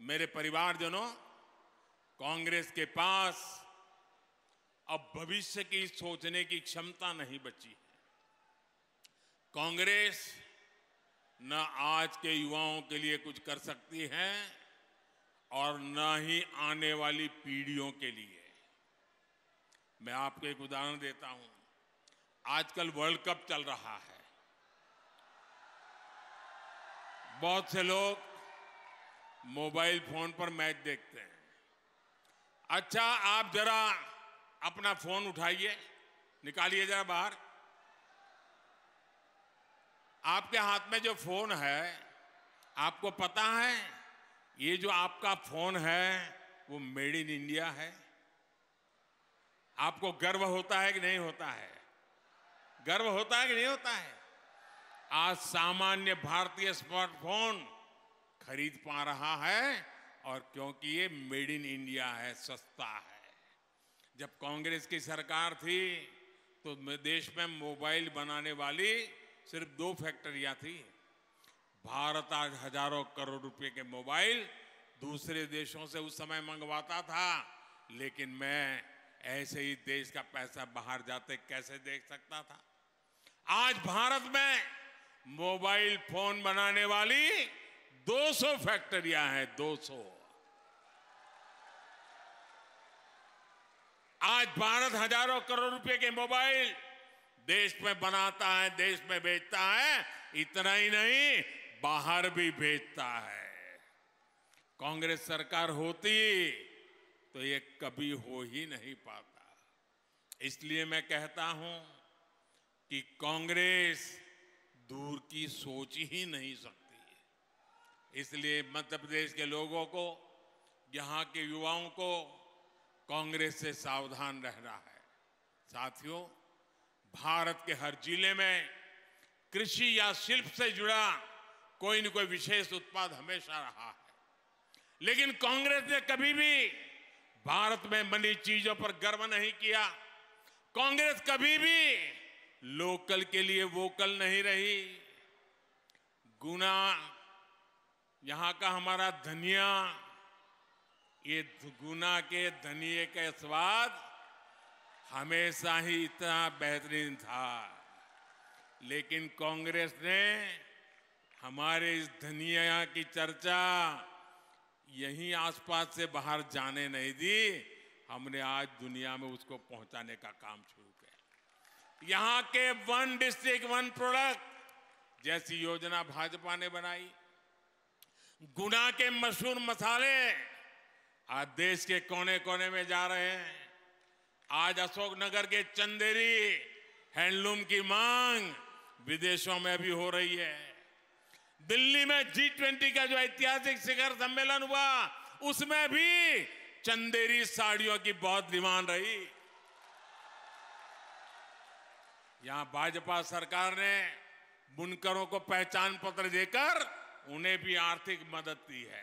मेरे परिवारजनों कांग्रेस के पास अब भविष्य की सोचने की क्षमता नहीं बची है कांग्रेस न आज के युवाओं के लिए कुछ कर सकती है और न ही आने वाली पीढ़ियों के लिए मैं आपको एक उदाहरण देता हूं आजकल वर्ल्ड कप चल रहा है बहुत से लोग मोबाइल फोन पर मैच देखते हैं अच्छा आप जरा अपना फोन उठाइए निकालिए जरा बाहर आपके हाथ में जो फोन है आपको पता है ये जो आपका फोन है वो मेड इन इंडिया है आपको गर्व होता है कि नहीं होता है गर्व होता है कि नहीं होता है आज सामान्य भारतीय स्मार्टफोन खरीद पा रहा है और क्योंकि ये मेड इन इंडिया है सस्ता है जब कांग्रेस की सरकार थी तो देश में मोबाइल बनाने वाली सिर्फ दो फैक्ट्रियां थी भारत आज हजारों करोड़ रुपए के मोबाइल दूसरे देशों से उस समय मंगवाता था लेकिन मैं ऐसे ही देश का पैसा बाहर जाते कैसे देख सकता था आज भारत में मोबाइल फोन बनाने वाली 200 फैक्ट्रियां हैं 200 आज भारत हजारों करोड़ रुपए के मोबाइल देश में बनाता है देश में बेचता है इतना ही नहीं बाहर भी बेचता है कांग्रेस सरकार होती तो ये कभी हो ही नहीं पाता इसलिए मैं कहता हूं कि कांग्रेस दूर की सोच ही नहीं सकती इसलिए मध्य प्रदेश के लोगों को यहाँ के युवाओं को कांग्रेस से सावधान रहना है साथियों भारत के हर जिले में कृषि या शिल्प से जुड़ा कोई न कोई विशेष उत्पाद हमेशा रहा है लेकिन कांग्रेस ने कभी भी भारत में बनी चीजों पर गर्व नहीं किया कांग्रेस कभी भी लोकल के लिए वोकल नहीं रही गुना यहाँ का हमारा धनिया ये गुना के धनिये के स्वाद हमेशा ही इतना बेहतरीन था लेकिन कांग्रेस ने हमारे इस धनिया की चर्चा यहीं आसपास से बाहर जाने नहीं दी हमने आज दुनिया में उसको पहुंचाने का काम शुरू किया यहाँ के वन डिस्ट्रिक्ट वन प्रोडक्ट जैसी योजना भाजपा ने बनाई गुना के मशहूर मसाले आज देश के कोने कोने में जा रहे हैं आज अशोकनगर के चंदेरी हैंडलूम की मांग विदेशों में भी हो रही है दिल्ली में जी ट्वेंटी का जो ऐतिहासिक शिखर सम्मेलन हुआ उसमें भी चंदेरी साड़ियों की बहुत डिमांड रही यहां भाजपा सरकार ने बुनकरों को पहचान पत्र देकर उन्हें भी आर्थिक मदद दी है